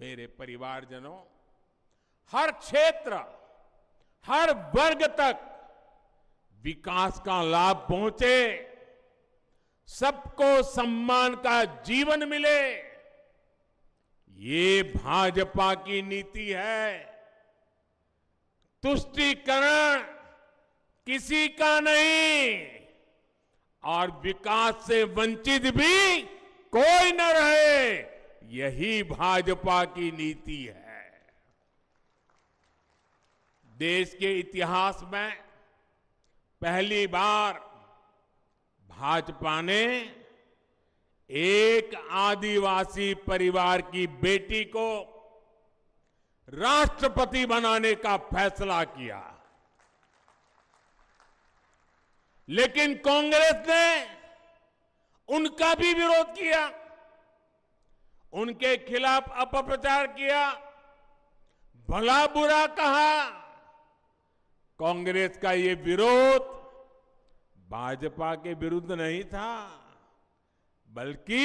मेरे परिवारजनों हर क्षेत्र हर वर्ग तक विकास का लाभ पहुंचे सबको सम्मान का जीवन मिले ये भाजपा की नीति है तुष्टिकरण किसी का नहीं और विकास से वंचित भी कोई न रहे यही भाजपा की नीति है देश के इतिहास में पहली बार भाजपा ने एक आदिवासी परिवार की बेटी को राष्ट्रपति बनाने का फैसला किया लेकिन कांग्रेस ने उनका भी विरोध किया उनके खिलाफ अपप्रचार किया भला बुरा कहा कांग्रेस का ये विरोध भाजपा के विरुद्ध नहीं था बल्कि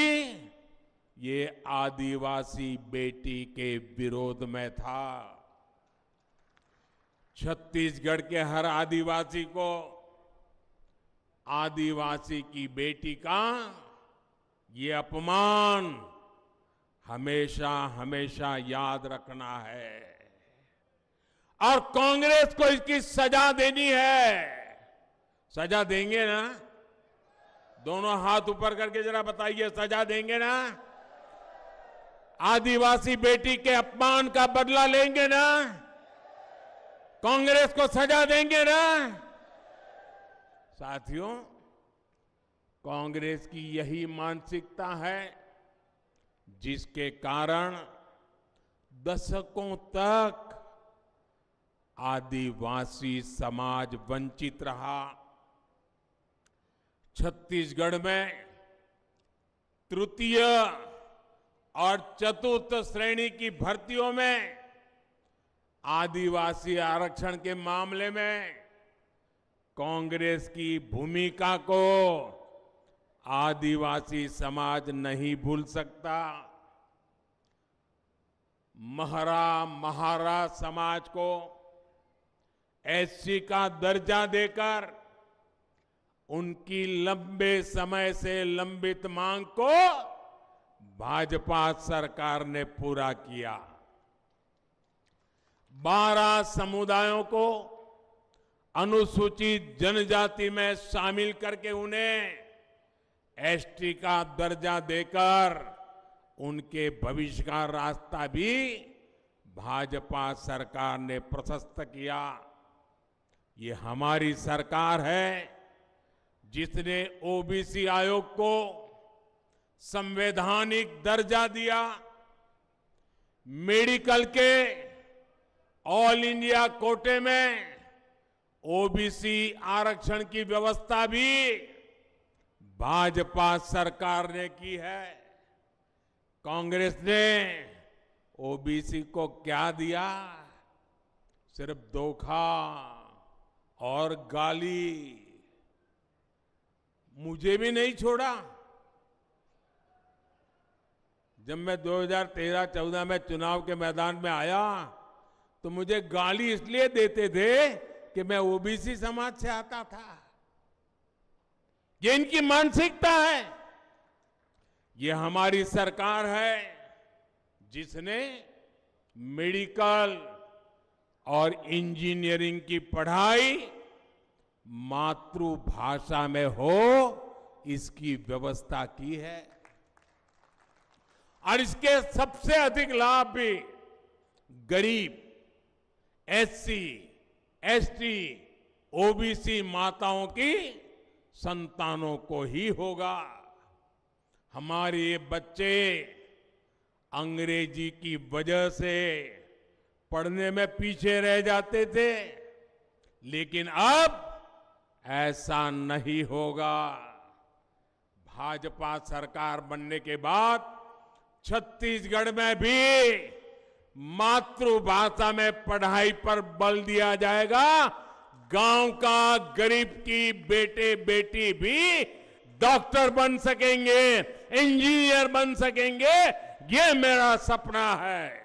ये आदिवासी बेटी के विरोध में था छत्तीसगढ़ के हर आदिवासी को आदिवासी की बेटी का ये अपमान हमेशा हमेशा याद रखना है और कांग्रेस को इसकी सजा देनी है सजा देंगे ना दोनों हाथ ऊपर करके जरा बताइए सजा देंगे ना आदिवासी बेटी के अपमान का बदला लेंगे ना कांग्रेस को सजा देंगे ना साथियों कांग्रेस की यही मानसिकता है जिसके कारण दशकों तक आदिवासी समाज वंचित रहा छत्तीसगढ़ में तृतीय और चतुर्थ श्रेणी की भर्तियों में आदिवासी आरक्षण के मामले में कांग्रेस की भूमिका को आदिवासी समाज नहीं भूल सकता महरा महारा समाज को एससी का दर्जा देकर उनकी लंबे समय से लंबित मांग को भाजपा सरकार ने पूरा किया बारह समुदायों को अनुसूचित जनजाति में शामिल करके उन्हें एसटी का दर्जा देकर उनके भविष्य का रास्ता भी भाजपा सरकार ने प्रशस्त किया ये हमारी सरकार है जिसने ओबीसी आयोग को संवैधानिक दर्जा दिया मेडिकल के ऑल इंडिया कोटे में ओबीसी आरक्षण की व्यवस्था भी भाजपा सरकार ने की है कांग्रेस ने ओबीसी को क्या दिया सिर्फ धोखा और गाली मुझे भी नहीं छोड़ा जब मैं 2013-14 में चुनाव के मैदान में आया तो मुझे गाली इसलिए देते थे कि मैं ओबीसी समाज से आता था ये इनकी मानसिकता है ये हमारी सरकार है जिसने मेडिकल और इंजीनियरिंग की पढ़ाई मातृभाषा में हो इसकी व्यवस्था की है और इसके सबसे अधिक लाभ भी गरीब एससी, एसटी, ओबीसी माताओं की संतानों को ही होगा हमारे ये बच्चे अंग्रेजी की वजह से पढ़ने में पीछे रह जाते थे लेकिन अब ऐसा नहीं होगा भाजपा सरकार बनने के बाद छत्तीसगढ़ में भी मातृभाषा में पढ़ाई पर बल दिया जाएगा गांव का गरीब की बेटे बेटी भी डॉक्टर बन सकेंगे इंजीनियर बन सकेंगे ये मेरा सपना है